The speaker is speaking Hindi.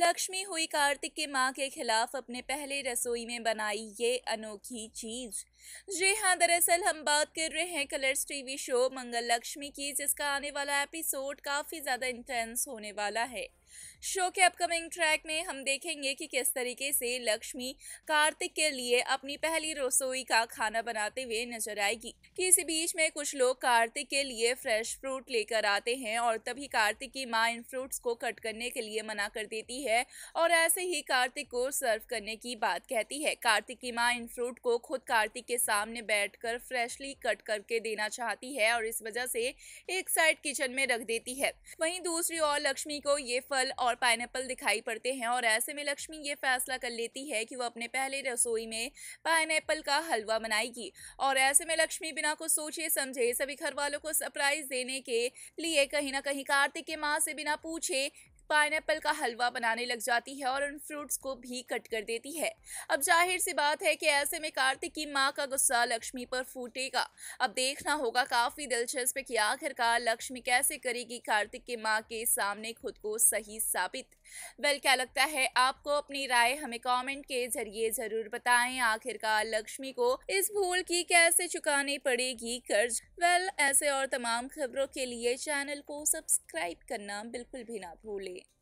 लक्ष्मी हुई कार्तिक के मां के खिलाफ अपने पहले रसोई में बनाई ये अनोखी चीज जी हाँ दरअसल हम बात कर रहे हैं Colors TV show Mangal Lakshmi की जिसका आने वाला एपिसोड काफ़ी ज़्यादा इंटेंस होने वाला है शो के अपकमिंग ट्रैक में हम देखेंगे कि किस तरीके से लक्ष्मी कार्तिक के लिए अपनी पहली रसोई का खाना बनाते हुए नजर आएगी कि इसी बीच में कुछ लोग कार्तिक के लिए फ्रेश फ्रूट लेकर आते हैं और तभी कार्तिक की माँ इन फ्रूट्स को कट करने के लिए मना कर देती है और ऐसे ही कार्तिक को सर्व करने की बात कहती है कार्तिक की माँ इन फ्रूट को खुद कार्तिक के सामने कर फ्रेशली कट करके देना चाहती है और इस वजह से एक साइड किचन में रख देती है वहीं दूसरी ओर लक्ष्मी को ये फल फल और पाइनएप्पल दिखाई पड़ते हैं और ऐसे में लक्ष्मी ये फैसला कर लेती है कि वो अपने पहले रसोई में पाइनएप्पल का हलवा बनाएगी और ऐसे में लक्ष्मी बिना कुछ सोचे समझे सभी घर वालों को सरप्राइज देने के लिए कहीं ना कहीं कार्तिक के माँ से बिना पूछे पाइनएप्पल का हलवा बनाने लग जाती है और उन फ्रूट्स को भी कट कर देती है अब जाहिर सी बात है कि ऐसे में कार्तिक की माँ का गुस्सा लक्ष्मी पर फूटेगा अब देखना होगा काफ़ी दिलचस्प कि आखिरकार लक्ष्मी कैसे करेगी कार्तिक की माँ के सामने खुद को सही साबित वेल क्या लगता है आपको अपनी राय हमें कमेंट के जरिए ज़रूर बताएं आखिरकार लक्ष्मी को इस भूल की कैसे चुकानी पड़ेगी कर्ज वेल ऐसे और तमाम खबरों के लिए चैनल को सब्सक्राइब करना बिल्कुल भी ना भूलें